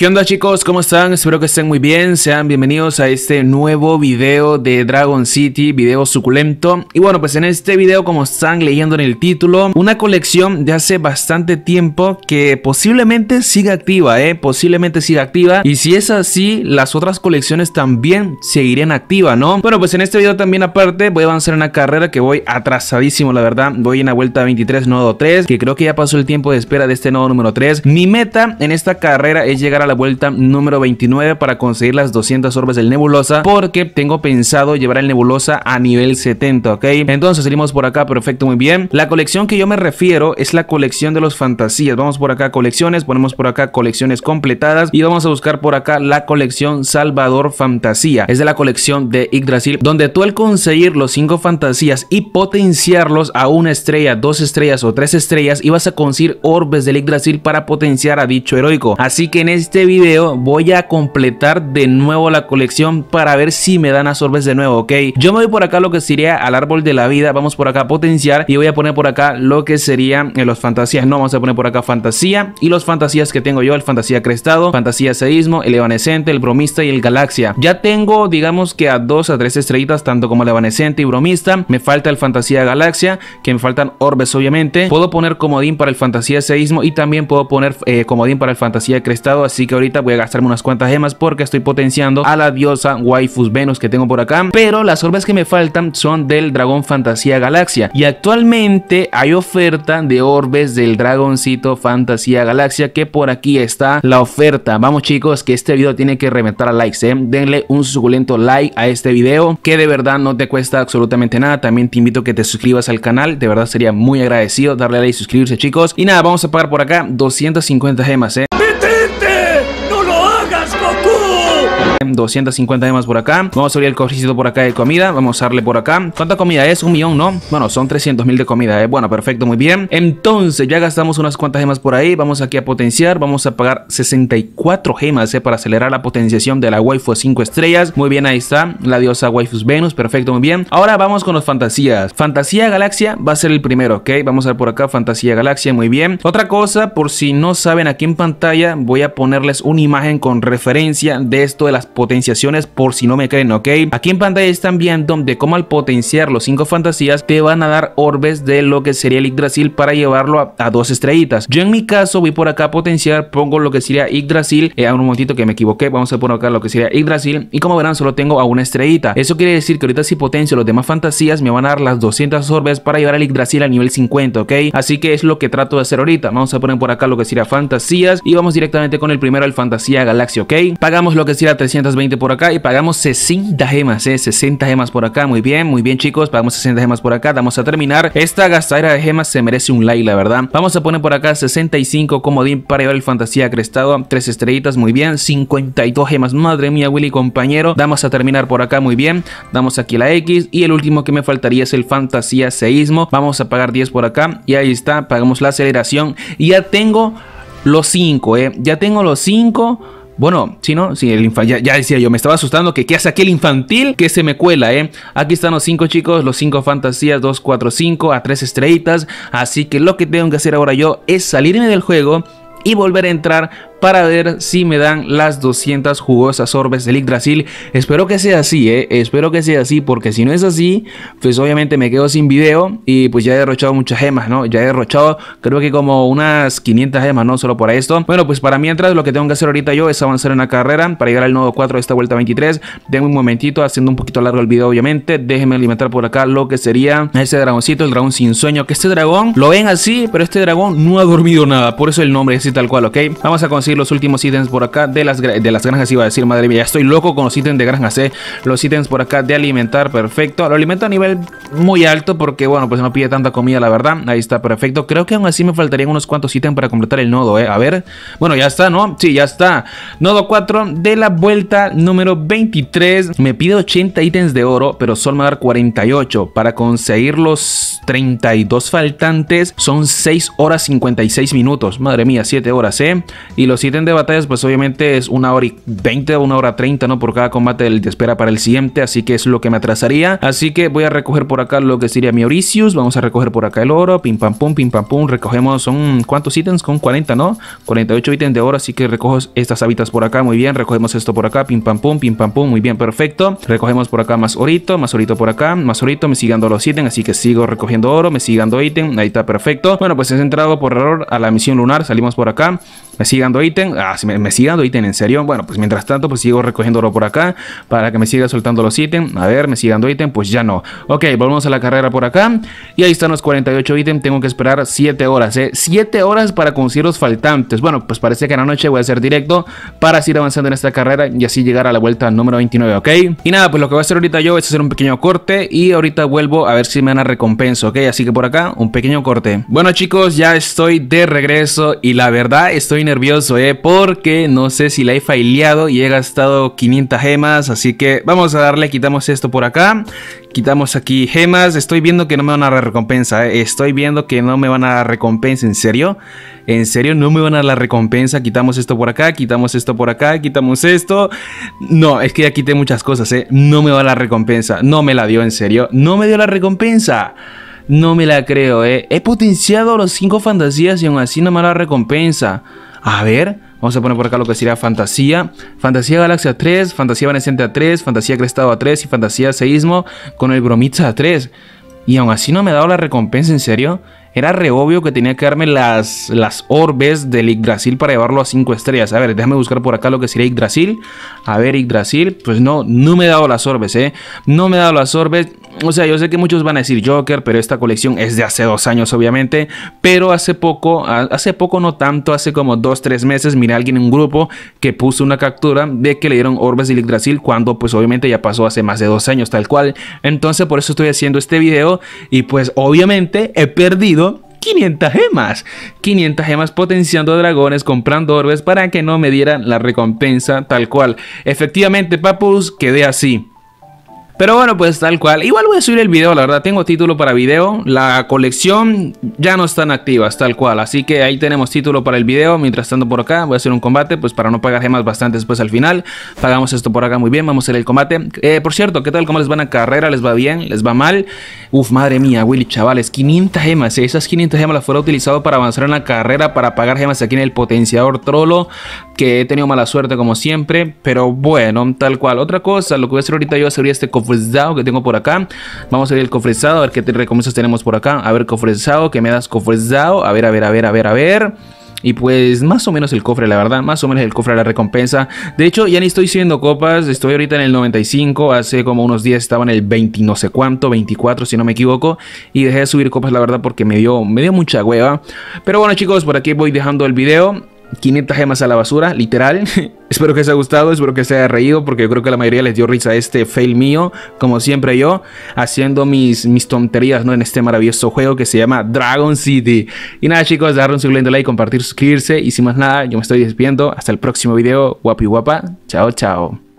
¿Qué onda chicos? ¿Cómo están? Espero que estén muy bien. Sean bienvenidos a este nuevo video de Dragon City, video suculento. Y bueno, pues en este video, como están leyendo en el título, una colección de hace bastante tiempo que posiblemente siga activa, ¿eh? Posiblemente siga activa. Y si es así, las otras colecciones también seguirían activa, ¿no? Bueno, pues en este video también aparte voy a avanzar en una carrera que voy atrasadísimo, la verdad. Voy en la vuelta 23, nodo 3, que creo que ya pasó el tiempo de espera de este nodo número 3. Mi meta en esta carrera es llegar a la vuelta número 29 para conseguir las 200 orbes del Nebulosa porque tengo pensado llevar el Nebulosa a nivel 70, ¿ok? Entonces salimos por acá, perfecto, muy bien. La colección que yo me refiero es la colección de los fantasías. Vamos por acá colecciones, ponemos por acá colecciones completadas y vamos a buscar por acá la colección Salvador Fantasía. Es de la colección de Yggdrasil, donde tú al conseguir los 5 fantasías y potenciarlos a una estrella, dos estrellas o tres estrellas, ibas a conseguir orbes del Yggdrasil para potenciar a dicho heroico. Así que en este este video voy a completar de nuevo la colección para ver si me dan asorbes de nuevo, ¿ok? Yo me voy por acá lo que sería al árbol de la vida, vamos por acá a potenciar y voy a poner por acá lo que serían eh, los fantasías, no, vamos a poner por acá fantasía y los fantasías que tengo yo, el fantasía crestado, fantasía seísmo, el evanescente, el bromista y el galaxia. Ya tengo, digamos que a dos a tres estrellitas, tanto como el evanescente y bromista, me falta el fantasía galaxia, que me faltan orbes obviamente, puedo poner comodín para el fantasía seísmo y también puedo poner eh, comodín para el fantasía crestado, Así que ahorita voy a gastarme unas cuantas gemas porque estoy potenciando a la diosa Waifus Venus que tengo por acá. Pero las orbes que me faltan son del Dragón Fantasía Galaxia. Y actualmente hay oferta de orbes del Dragoncito Fantasía Galaxia que por aquí está la oferta. Vamos chicos que este video tiene que reventar a likes. ¿eh? Denle un suculento like a este video que de verdad no te cuesta absolutamente nada. También te invito a que te suscribas al canal. De verdad sería muy agradecido darle a like y suscribirse chicos. Y nada, vamos a pagar por acá 250 gemas. ¿eh? 250 gemas por acá. Vamos a abrir el cofrecito por acá de comida. Vamos a darle por acá. ¿Cuánta comida es? Un millón, ¿no? Bueno, son 300 mil de comida, ¿eh? Bueno, perfecto, muy bien. Entonces, ya gastamos unas cuantas gemas por ahí. Vamos aquí a potenciar. Vamos a pagar 64 gemas, ¿eh? Para acelerar la potenciación de la waifu 5 estrellas. Muy bien, ahí está. La diosa waifus Venus. Perfecto, muy bien. Ahora vamos con las fantasías. Fantasía Galaxia va a ser el primero, ¿ok? Vamos a ver por acá Fantasía Galaxia, muy bien. Otra cosa, por si no saben, aquí en pantalla voy a ponerles una imagen con referencia de esto de las potenciaciones por si no me creen, ¿ok? Aquí en pantalla están viendo de cómo al potenciar los 5 fantasías te van a dar orbes de lo que sería el Yggdrasil para llevarlo a, dos estrellitas. Yo en mi caso voy por acá a potenciar, pongo lo que sería Yggdrasil, eh, un momentito que me equivoqué, vamos a poner acá lo que sería Yggdrasil y como verán solo tengo a una estrellita. Eso quiere decir que ahorita si potencio los demás fantasías me van a dar las 200 orbes para llevar al Yggdrasil a nivel 50, ¿ok? Así que es lo que trato de hacer ahorita. Vamos a poner por acá lo que sería fantasías y vamos directamente con el primero al fantasía galaxia, ¿ok? Pagamos lo que sería 300 320 por acá y pagamos 60 gemas, eh, 60 gemas por acá. Muy bien, muy bien chicos, pagamos 60 gemas por acá. Vamos a terminar. Esta gastadera de gemas se merece un like, la verdad. Vamos a poner por acá 65 comodín para llevar el fantasía crestado. 3 estrellitas, muy bien. 52 gemas, madre mía Willy compañero. Vamos a terminar por acá, muy bien. Damos aquí la X y el último que me faltaría es el fantasía seísmo. Vamos a pagar 10 por acá y ahí está, pagamos la aceleración. Y ya tengo los 5, eh. Ya tengo los 5 bueno, si ¿no? el Ya, decía yo, me estaba asustando que qué hace aquel infantil que se me cuela, ¿eh? Aquí están los cinco chicos, los cinco fantasías, Dos, cuatro, cinco. a tres estrellitas. Así que lo que tengo que hacer ahora yo es salirme del juego y volver a entrar para ver si me dan las 200 jugosas orbes del Brasil. Espero que sea así, eh. Espero que sea así, porque si no es así, pues obviamente me quedo sin video y pues ya he derrochado muchas gemas, ¿no? Ya he derrochado creo que como unas 500 gemas, ¿no? Solo para esto. Bueno, pues para mientras lo que tengo que hacer ahorita yo es avanzar en la carrera para llegar al nodo 4 de esta vuelta 23. tengo un momentito, haciendo un poquito largo el video, obviamente. Déjenme alimentar por acá lo que sería ese dragoncito, el dragón sin sueño. Que este dragón, lo ven así, pero este dragón no ha dormido nada. Por eso el nombre es así tal cual, ¿ok? Vamos a conseguir los últimos ítems por acá de las, de las granjas, iba a decir, madre mía, ya estoy loco con los ítems de granjas, eh. Los ítems por acá de alimentar, perfecto. Lo alimento a nivel muy alto porque, bueno, pues no pide tanta comida, la verdad. Ahí está, perfecto. Creo que aún así me faltarían unos cuantos ítems para completar el nodo, eh. A ver, bueno, ya está, ¿no? Sí, ya está. Nodo 4 de la vuelta número 23. Me pide 80 ítems de oro, pero solo me va a dar 48. Para conseguir los 32 faltantes son 6 horas 56 minutos. Madre mía, 7 horas, eh. Y los Ítem de batallas, pues obviamente es una hora y 20 o una hora 30, ¿no? Por cada combate el de espera para el siguiente, así que es lo que me atrasaría. Así que voy a recoger por acá lo que sería mi Oricius, vamos a recoger por acá el oro, pim pam pum, pim pam pum, recogemos, son ¿cuántos ítems? Con 40, ¿no? 48 ítems de oro, así que recojo estas habitas por acá, muy bien, recogemos esto por acá, pim pam pum, pim pam pum, muy bien, perfecto. Recogemos por acá más orito, más orito por acá, más orito, me siguen dando los ítems, así que sigo recogiendo oro, me siguen dando ítem, ahí está perfecto. Bueno, pues he entrado por error a la misión lunar, salimos por acá, me siguen dando ítem Ah, si me, me sigue dando ítem, en serio. Bueno, pues mientras tanto, pues sigo recogiéndolo por acá para que me siga soltando los ítems. A ver, me sigue dando ítem, pues ya no. Ok, volvemos a la carrera por acá. Y ahí están los 48 ítems. Tengo que esperar 7 horas, ¿eh? 7 horas para conseguir los faltantes. Bueno, pues parece que en la noche voy a hacer directo para seguir avanzando en esta carrera y así llegar a la vuelta número 29, ¿ok? Y nada, pues lo que voy a hacer ahorita yo es hacer un pequeño corte y ahorita vuelvo a ver si me dan a recompensa, ¿ok? Así que por acá, un pequeño corte. Bueno, chicos, ya estoy de regreso y la verdad estoy nervioso, porque no sé si la he faileado y he gastado 500 gemas, así que vamos a darle, quitamos esto por acá, quitamos aquí gemas, estoy viendo que no me van a dar recompensa, eh, estoy viendo que no me van a dar recompensa, en serio, en serio no me van a dar la recompensa, quitamos esto por acá, quitamos esto por acá, quitamos esto, no, es que ya quité muchas cosas, eh. no me va la recompensa, no me la dio, en serio, no me dio la recompensa. No me la creo, eh, He potenciado los 5 fantasías y aún así no me la recompensa. A ver, vamos a poner por acá lo que sería Fantasía, Fantasía Galaxia 3, Fantasía vanescente A3, Fantasía Crestado A3 y Fantasía Seísmo con el Bromitza A3. Y aún así no me ha dado la recompensa, en serio. Era re obvio que tenía que darme las, las orbes del Yggdrasil para llevarlo a 5 estrellas. A ver, déjame buscar por acá lo que sería Yggdrasil. A ver, Yggdrasil. Pues no, no me he dado las orbes, ¿eh? No me he dado las orbes. O sea, yo sé que muchos van a decir Joker, pero esta colección es de hace dos años, obviamente. Pero hace poco, hace poco no tanto, hace como dos, tres meses, miré a alguien en un grupo que puso una captura de que le dieron orbes de Yggdrasil cuando, pues obviamente, ya pasó hace más de dos años, tal cual. Entonces, por eso estoy haciendo este video. Y pues, obviamente, he perdido 500 gemas. 500 gemas potenciando dragones, comprando orbes para que no me dieran la recompensa tal cual. Efectivamente, papus, quedé así. Pero bueno, pues tal cual. Igual voy a subir el video, la verdad. Tengo título para video. La colección ya no están activas, tal cual. Así que ahí tenemos título para el video. Mientras tanto por acá voy a hacer un combate, pues para no pagar gemas bastante después al final. Pagamos esto por acá muy bien. Vamos a hacer el combate. Eh, por cierto, ¿qué tal? ¿Cómo les van a carrera? ¿Les va bien? ¿Les va mal? Uf, madre mía, Willy, chavales. 500 gemas. ¿eh? Esas 500 gemas las fuera utilizado para avanzar en la carrera, para pagar gemas aquí en el potenciador trolo que he tenido mala suerte como siempre, pero bueno, tal cual. Otra cosa, lo que voy a hacer ahorita yo voy a abrir este cofresado que tengo por acá. Vamos a abrir el cofresado, a ver qué recompensas tenemos por acá. A ver, cofresado, que me das cofresado. A ver, a ver, a ver, a ver, a ver. Y pues más o menos el cofre, la verdad, más o menos el cofre de la recompensa. De hecho, ya ni estoy subiendo copas, estoy ahorita en el 95, hace como unos días estaba en el 20 no sé cuánto, 24 si no me equivoco. Y dejé de subir copas, la verdad, porque me dio, me dio mucha hueva. Pero bueno chicos, por aquí voy dejando el video. 500 gemas a la basura, literal. espero que os haya gustado, espero que os haya reído, porque yo creo que la mayoría les dio risa a este fail mío, como siempre yo, haciendo mis, mis tonterías ¿no? en este maravilloso juego que se llama Dragon City. Y nada, chicos, dejar un segundo like, compartir, suscribirse. Y sin más nada, yo me estoy despidiendo. Hasta el próximo video. Guapi guapa. Chao, chao.